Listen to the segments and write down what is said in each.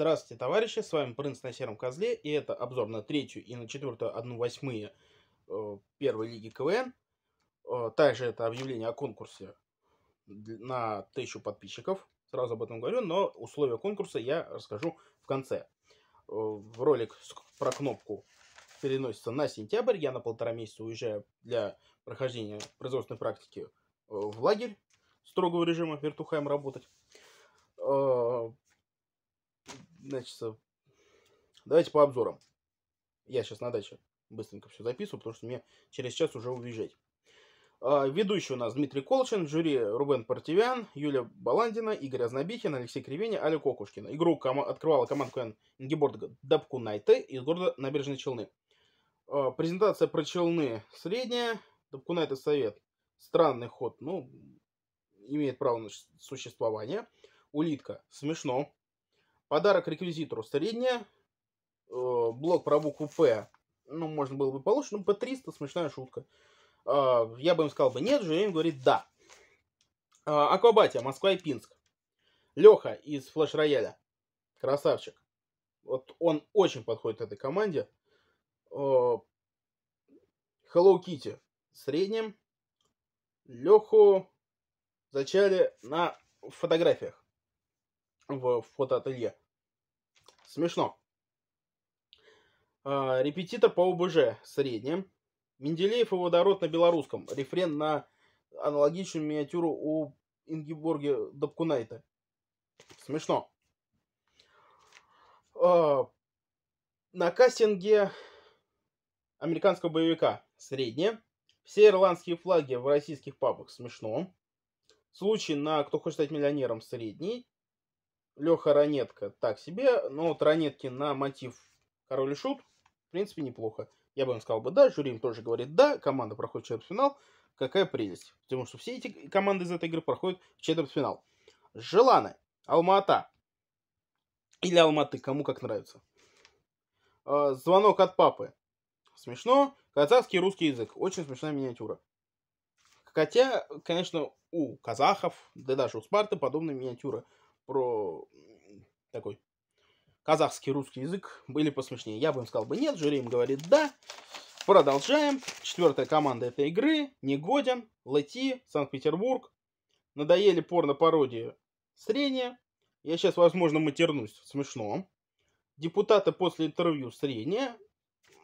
Здравствуйте, товарищи, с вами Принц на Сером Козле, и это обзор на третью и на четвертую одну восьмые э, первой лиги КВН. Э, также это объявление о конкурсе на тысячу подписчиков, сразу об этом говорю, но условия конкурса я расскажу в конце. Э, в ролик про кнопку переносится на сентябрь, я на полтора месяца уезжаю для прохождения производственной практики в лагерь строгого режима Вертухаем работать Значит, давайте по обзорам. Я сейчас на даче быстренько все записываю, потому что мне через час уже уезжать. А, Ведущие у нас Дмитрий Колчин, жюри Рубен Партивян, Юлия Баландина, Игорь Ознобихин, Алексей Кривеня, Аля Кокушкина. Игру ком- открывала команда Ингеборга Дабкунайте из города Набережной Челны. А, презентация про Челны средняя. Дабку Дабкунайте совет. Странный ход, ну, имеет право на существование. Улитка. Смешно. Подарок реквизитору средняя. Э, блок про букву П, ну, можно было бы получше, ну П300, смешная шутка. Э, я бы им сказал бы нет, же им говорит да. Э, Аквабатия, Москва и Пинск. Леха из флеш-рояля. Красавчик. Вот он очень подходит этой команде. Hello Kitty в среднем. Леху зачали на фотографиях в фотоателье. Смешно. А, репетитор по ОБЖ среднем. Менделеев и водород на белорусском. Рефрен на аналогичную миниатюру у Ингеборге Добкунайта. Смешно. А, на кастинге американского боевика среднее. Все ирландские флаги в российских пабах смешно. Случай на «Кто хочет стать миллионером» средний. Леха Ранетка. Так себе, но вот Ранетки на мотив Король и Шут, в принципе, неплохо. Я бы им сказал бы да, Жюри им тоже говорит да, команда проходит четвертьфинал. Какая прелесть. Потому что все эти команды из этой игры проходят в четвертьфинал. Желаны, Алмата или Алматы, кому как нравится. А, звонок от папы. Смешно. Казахский и русский язык. Очень смешная миниатюра. Хотя, конечно, у казахов, да даже у Спарты подобные миниатюры про такой казахский русский язык были посмешнее. Я бы им сказал бы нет, жюри им говорит да. Продолжаем. Четвертая команда этой игры. Негодин Лати Санкт-Петербург. Надоели порно-пародии Среднее. Я сейчас, возможно, матернусь. Смешно. Депутаты после интервью Среднее.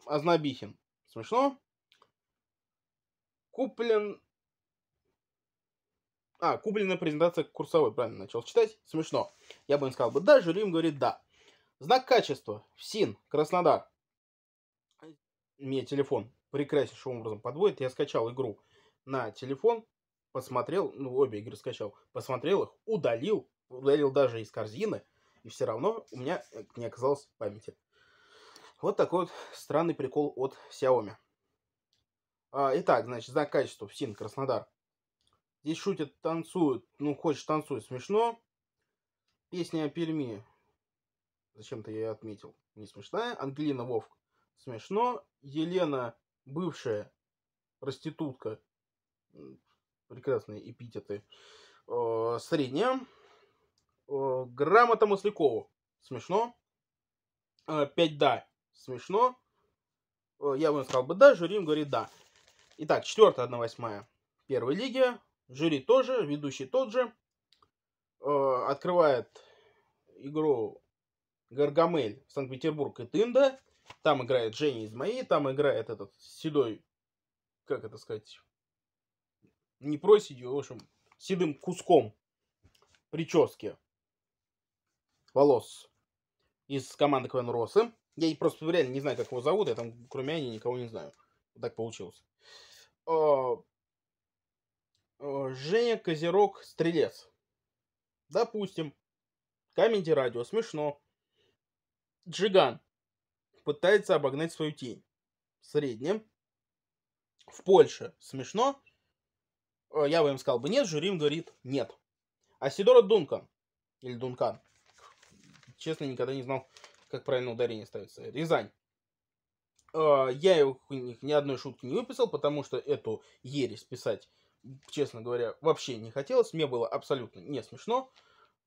Ознобихин. Смешно. Куплен а, купленная презентация курсовой, правильно, начал читать. Смешно. Я бы им сказал бы да, жюри им говорит да. Знак качества. Син, Краснодар. Мне телефон прекраснейшим образом подводит. Я скачал игру на телефон, посмотрел, ну, обе игры скачал, посмотрел их, удалил, удалил даже из корзины, и все равно у меня э, не оказалось памяти. Вот такой вот странный прикол от Xiaomi. А, итак, значит, знак качества в СИН Краснодар Здесь шутят, танцуют. Ну, хочешь танцуй, смешно. Песня о Перми. Зачем-то я ее отметил. Не смешная. Ангелина Вовк. Смешно. Елена, бывшая проститутка. Прекрасные эпитеты. Э, средняя. Э, грамота Маслякову. Смешно. Э, да. Смешно. Э, я бы сказал бы да, жюри говорит да. Итак, 4 одна восьмая. Первая лиги. Жюри тоже, ведущий тот же. Э, открывает игру Гаргамель, Санкт-Петербург и Тында. Там играет Женя из моей, там играет этот седой, как это сказать, не проседью, а в общем, седым куском прически волос из команды КВН Росы. Я просто реально не знаю, как его зовут, я там кроме Ани никого не знаю. так получилось. Э, Э, Женя Козерог Стрелец. Допустим. Камеди Радио. Смешно. Джиган пытается обогнать свою тень. В среднем. В Польше. Смешно. Э, я бы им сказал бы нет, Жюрим говорит нет. Асидора Дункан. Или Дункан. Честно, никогда не знал, как правильно ударение ставится. Рязань. Э, я их ни одной шутки не выписал, потому что эту ересь писать честно говоря, вообще не хотелось. Мне было абсолютно не смешно.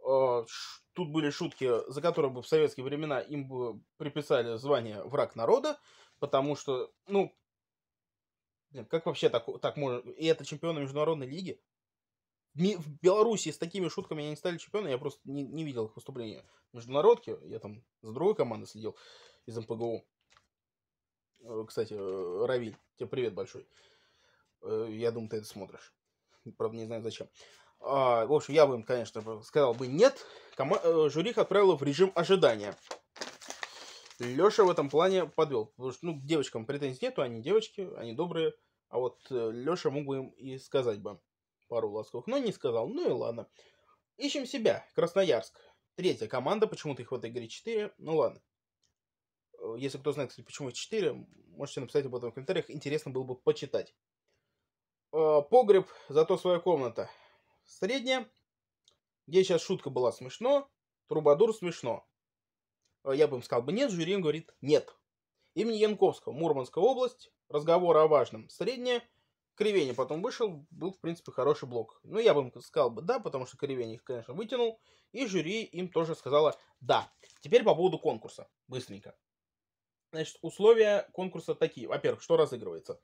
А, тут были шутки, за которые бы в советские времена им бы приписали звание «враг народа», потому что, ну, как вообще так, так можно? И это чемпионы международной лиги? В Беларуси с такими шутками они не стали чемпионами, я просто не, не видел их выступления в международке. Я там за другой командой следил из МПГУ. Э, кстати, э, Равиль, тебе привет большой. Э, я думаю, ты это смотришь. Правда, не знаю зачем. А, в общем, я бы им, конечно, сказал бы нет. Кома- э, жюри их отправило в режим ожидания. Леша в этом плане подвел. Потому что, ну, к девочкам претензий нету, они девочки, они добрые. А вот э, Леша мог бы им и сказать бы пару ласковых, но не сказал. Ну и ладно. Ищем себя. Красноярск. Третья команда, почему-то их в этой игре 4. Ну ладно. Если кто знает, кстати, почему 4, можете написать об этом в комментариях. Интересно было бы почитать. Э, погреб, зато своя комната. Средняя. Где сейчас шутка была смешно, Трубадур смешно. Э, я бы им сказал бы нет, жюри говорит нет. Имени Янковского, Мурманская область, разговор о важном, средняя. Кривение потом вышел, был, в принципе, хороший блок. Ну, я бы им сказал бы да, потому что Кривение их, конечно, вытянул. И жюри им тоже сказала да. Теперь по поводу конкурса, быстренько. Значит, условия конкурса такие. Во-первых, что разыгрывается?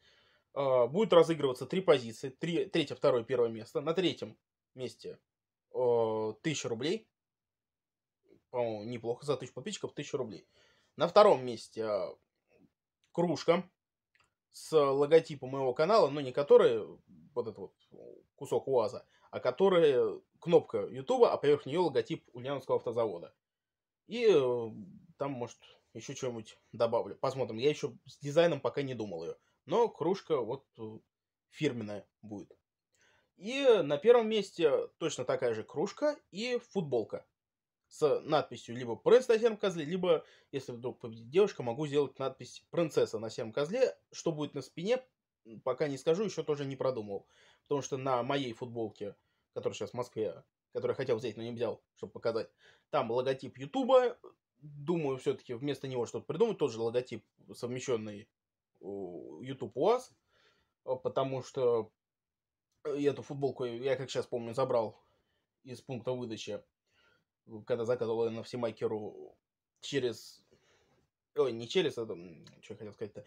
А, будет разыгрываться три позиции. Три, третье, второе, первое место. На третьем месте а, тысяча рублей. По-моему, неплохо за 1000 подписчиков, 1000 рублей. На втором месте а, кружка с логотипом моего канала, но не который, вот этот вот кусок УАЗа, а который кнопка Ютуба, а поверх нее логотип Ульяновского автозавода. И э, там, может, еще что-нибудь добавлю. Посмотрим. Я еще с дизайном пока не думал ее но кружка вот э, фирменная будет. И на первом месте точно такая же кружка и футболка с надписью либо «Принц на сером козле», либо, если вдруг победит девушка, могу сделать надпись «Принцесса на сером козле». Что будет на спине, пока не скажу, еще тоже не продумал. Потому что на моей футболке, которая сейчас в Москве, которую я хотел взять, но не взял, чтобы показать, там логотип Ютуба. Думаю, все-таки вместо него что-то придумать. Тот же логотип, совмещенный YouTube вас, э, потому что э, эту футболку, э, я как сейчас помню, забрал из пункта выдачи, когда заказывал ее на всемайкеру через... Ой, не через, это... Что я хотел сказать-то?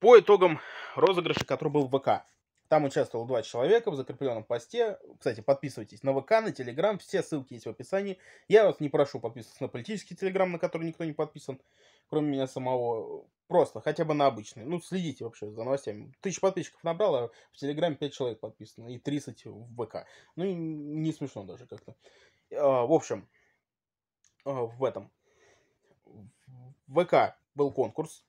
По итогам розыгрыша, который был в ВК. Там участвовало два человека в закрепленном посте. Кстати, подписывайтесь на ВК, на Телеграм, все ссылки есть в описании. Я вас не прошу подписываться на политический Телеграм, на который никто не подписан, кроме меня самого. Просто, хотя бы на обычный. Ну, следите вообще за новостями. Тысяч подписчиков набрал, а в Телеграме 5 человек подписано и 30 в ВК. Ну, и не смешно даже как-то. А, в общем, а, в этом. В ВК был конкурс,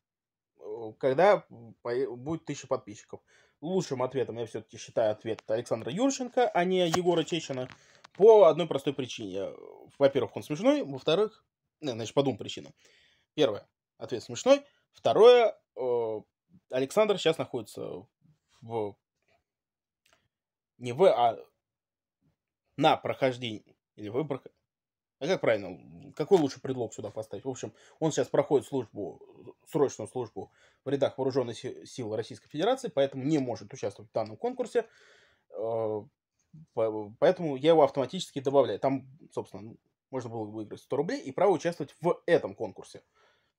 э, когда будет тысяча подписчиков лучшим ответом, я все-таки считаю, ответ Александра Юрченко, а не Егора Чечина, по одной простой причине. Во-первых, он смешной, во-вторых, э, значит, по двум причинам. Первое, ответ смешной. Второе, э, Александр сейчас находится в... Не в, а на прохождении. Или выбор. А как правильно? Какой лучше предлог сюда поставить? В общем, он сейчас проходит службу, срочную службу в рядах вооруженных сил Российской Федерации, поэтому не может участвовать в данном конкурсе. Э, поэтому я его автоматически добавляю. Там, собственно, ну, можно было выиграть 100 рублей и право участвовать в этом конкурсе.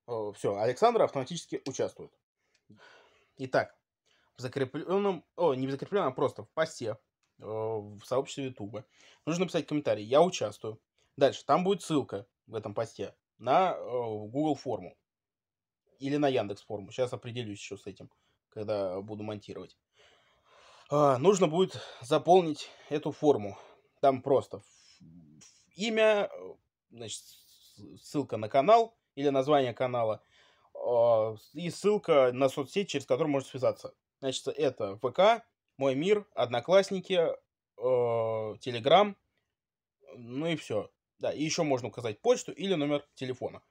Э, Все, Александр автоматически участвует. Итак, в закрепленном, о, не в закрепленном, а просто в посте э, в сообществе Ютуба. Нужно писать комментарий. Я участвую. Дальше, там будет ссылка в этом посте на Google форму. Или на Яндекс форму. Сейчас определюсь еще с этим, когда буду монтировать. А, нужно будет заполнить эту форму. Там просто имя, значит, ссылка на канал или название канала а, и ссылка на соцсеть, через которую можно связаться. Значит, это ВК, Мой Мир, Одноклассники, а, Телеграм, ну и все. Да, и еще можно указать почту или номер телефона.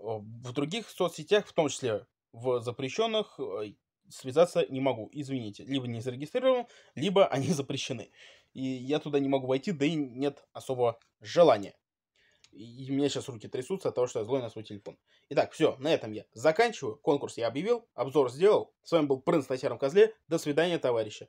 Э, в других соцсетях, в том числе в запрещенных, э, связаться не могу, извините. Либо не зарегистрирован, либо они запрещены. И я туда не могу войти, да и нет особого желания. И у меня сейчас руки трясутся от того, что я злой на свой телефон. Итак, все, на этом я заканчиваю. Конкурс я объявил, обзор сделал. С вами был Принц на Сером Козле. До свидания, товарищи.